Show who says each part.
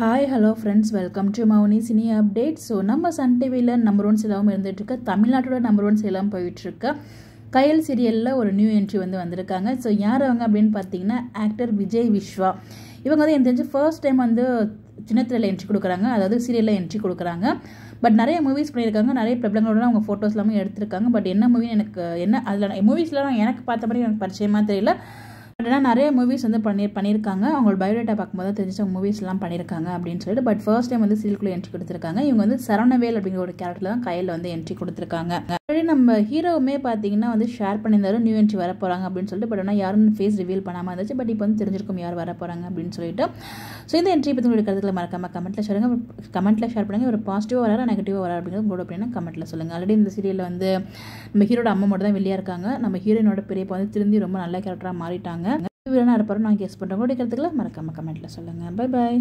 Speaker 1: hi hello friends welcome to மவுனி சினி update so நம்ம சன் டிவியில் நம்பர் ஒன் சேலாவும் இருந்துகிட்ருக்கு தமிழ்நாட்டோட நம்பர் ஒன் சிலவும் போயிட்டுருக்க கயல் சீரியலில் ஒரு நியூ என்ட்ரி வந்து வந்திருக்காங்க ஸோ யார் அவங்க அப்படின்னு பார்த்தீங்கன்னா ஆக்டர் விஜய் விஸ்வா இவங்க வந்து எனக்கு தெரிஞ்சு ஃபர்ஸ்ட் டைம் வந்து சின்னத்திரையில் என்ட்ரி கொடுக்குறாங்க அதாவது சீரியலில் என்ட்ரி கொடுக்குறாங்க பட் நிறைய மூவிஸ் பண்ணியிருக்காங்க நிறைய பிரபலங்களோட அவங்க ஃபோட்டோஸ் எல்லாமே எடுத்திருக்காங்க பட் என்ன மூவின்னு எனக்கு என்ன அதில் மூவிஸ்லாம் எனக்கு பார்த்த மாதிரி எனக்கு பரிச்சயமாக தெரியல பட்னா நிறைய மூவிஸ் வந்து பண்ணி பண்ணியிருக்காங்க அவங்க பயோடேட்டா பார்க்கும்போது தான் தெரிஞ்சு அவங்க மூவிஸ்லாம் பண்ணியிருக்காங்க அப்படின்னு சொல்லிட்டு பட் ஃபர்ஸ்ட் டைம் வந்து சீல்குள்ளே என்ட்ரி கொடுத்துருக்காங்க இவங்க வந்து சரவணவேல் அப்படிங்கிற ஒரு கேரக்டர் தான் கையில் வந்து என்ட்ரி கொடுத்துருக்காங்க ஆல்ரெடி நம்ம ஹீரோவுமே பார்த்தீங்கன்னா வந்து ஷேர் பண்ணியிருந்தாரு நியூ என்ட்ரி வர போகிறாங்க அப்படின்னு சொல்லிட்டு பட் ஆனால் யாரும் ஃபேஸ் ரிவீல் பண்ணாமல் இருந்துச்சு பட் இப்போ வந்து தெரிஞ்சிருக்கும் யார் வர போகிறாங்க அப்படின்னு சொல்லிட்டு ஸோ இந்த என்ட்ரி பற்றி உங்களுக்கு கருத்துக்களை மறக்காம கமெண்ட்டில் சொல்லுங்கள் கமெண்ட்டில் ஷேர் பண்ணுங்கள் ஒரு பாசிட்டிவாக வராது நெகட்டிவாக வராது அப்படிங்கிறது கூட அப்படின்னா கமெண்ட்டில் சொல்லுங்கள் ஆல்ரெடி இந்த சீரியலில் வந்து நம்ம ஹீரோட அம்மா மட்டும் தான் வெளியே இருக்காங்க நம்ம ஹீரோயினோட பெரியப்பா வந்து திருந்தி ரொம்ப நல்ல கேரக்டராக மாறிட்டாங்க வீரனாக இருப்பாரு நான் கேஸ் பண்ணுறேன் உங்களுடைய கருத்துக்களை மறக்காம கமெண்ட்டில் சொல்லுங்கள் பை பாய்